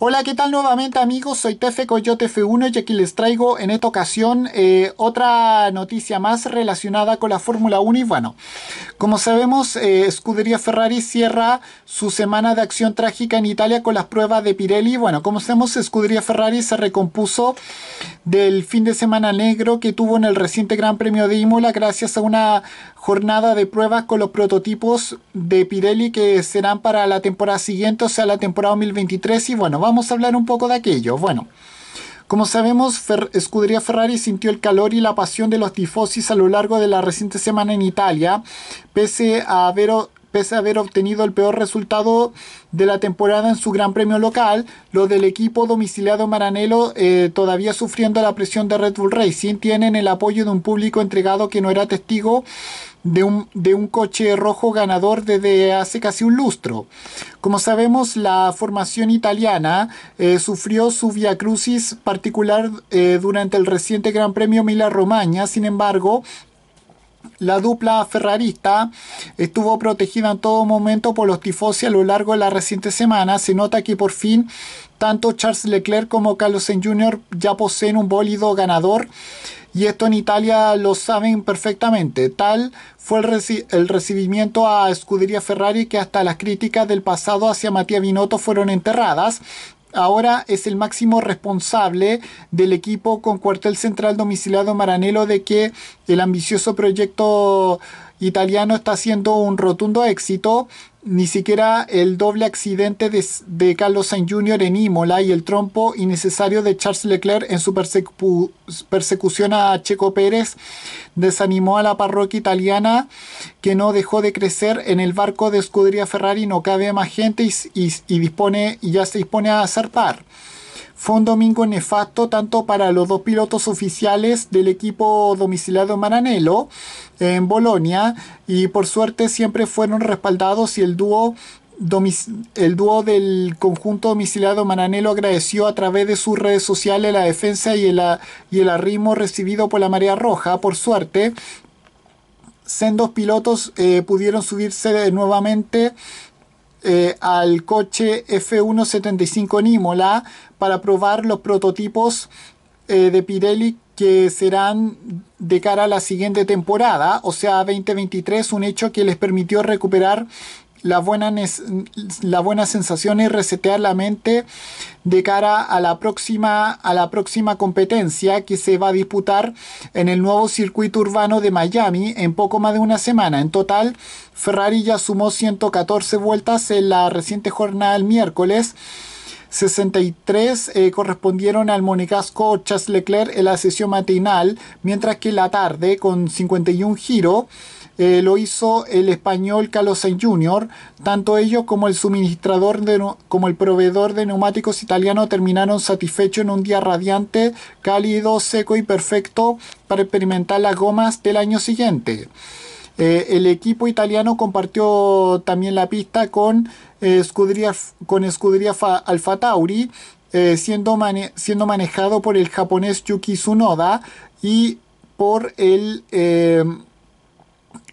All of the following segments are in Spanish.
Hola, ¿qué tal nuevamente amigos? Soy Tefe Coyote F1 y aquí les traigo en esta ocasión eh, otra noticia más relacionada con la Fórmula 1 y bueno, como sabemos, eh, Escudería Ferrari cierra su semana de acción trágica en Italia con las pruebas de Pirelli. Bueno, como sabemos, Escudería Ferrari se recompuso del fin de semana negro que tuvo en el reciente Gran Premio de Imola gracias a una jornada de pruebas con los prototipos de Pirelli que serán para la temporada siguiente, o sea, la temporada 2023. Y bueno, vamos a hablar un poco de aquello. Bueno. Como sabemos, Scuderia Ferrari sintió el calor y la pasión de los tifosis a lo largo de la reciente semana en Italia, pese a haber pese haber obtenido el peor resultado de la temporada en su gran premio local, ...lo del equipo domiciliado Maranello, eh, todavía sufriendo la presión de Red Bull Racing, tienen el apoyo de un público entregado que no era testigo de un, de un, coche rojo ganador desde hace casi un lustro. Como sabemos, la formación italiana eh, sufrió su via crucis particular eh, durante el reciente Gran Premio Mila romaña Sin embargo, la dupla ferrarista estuvo protegida en todo momento por los tifosi a lo largo de la reciente semana. Se nota que por fin tanto Charles Leclerc como Carlos Sainz Jr. ya poseen un bólido ganador y esto en Italia lo saben perfectamente. Tal fue el, recibimiento a Escudería Ferrari que hasta las críticas del pasado hacia Matías Binotto fueron enterradas ahora es el máximo responsable del equipo con cuartel central domiciliado Maranelo de que el ambicioso proyecto italiano está siendo un rotundo éxito ni siquiera el doble accidente de, Carlos Sainz Jr. en Imola y el trompo innecesario de Charles Leclerc en su persecución a Checo Pérez desanimó a la parroquia italiana que no dejó de crecer en el barco de escudería Ferrari, no cabe más gente y, dispone, y ya se dispone a zarpar. Fue un domingo nefasto tanto para los dos pilotos oficiales del equipo domiciliado Maranelo Maranello, en Bolonia, y por suerte siempre fueron respaldados y el dúo el dúo del conjunto domiciliado Maranelo agradeció a través de sus redes sociales la defensa y el, y arrimo recibido por la Marea Roja. Por suerte, sendos pilotos eh, pudieron subirse nuevamente eh, al coche F175 Nímola para probar los prototipos eh, de Pirelli que serán de cara a la siguiente temporada, o sea 2023, un hecho que les permitió recuperar la buena, la buena sensación es resetear la mente de cara a la, próxima, a la próxima competencia que se va a disputar en el nuevo circuito urbano de Miami en poco más de una semana. En total, Ferrari ya sumó 114 vueltas en la reciente jornada del miércoles. 63 eh, correspondieron al monegasco Charles Leclerc en la sesión matinal, mientras que la tarde, con 51 giros, eh, lo hizo el español Carlos Sainz Jr. Tanto ellos como el suministrador como el proveedor de neumáticos italiano terminaron satisfechos en un día radiante, cálido, seco y perfecto para experimentar las gomas del año siguiente. Eh, el equipo italiano compartió también la pista con eh, Scuderia escudería, con Alfa Tauri, siendo, siendo, manejado por el japonés Yuki Tsunoda y por el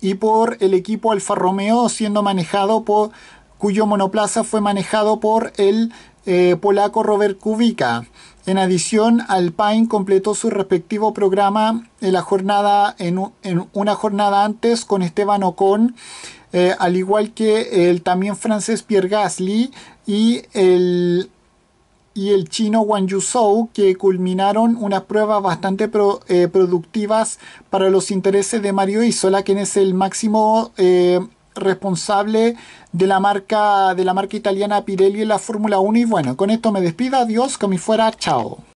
y por el equipo Alfa Romeo siendo manejado por cuyo monoplaza fue manejado por el eh, polaco Robert Kubica. En adición, Alpine completó su respectivo programa en, la jornada, en, una jornada antes con Esteban Ocon, eh, al igual que el también francés Pierre Gasly y el y el chino Wang Yuzhou, que culminaron unas pruebas bastante eh, productivas para los intereses de Mario Isola, quien es el máximo eh, responsable de la marca de la marca italiana Pirelli en la Fórmula 1 y bueno, con esto me despido, adiós, como fuera, chao.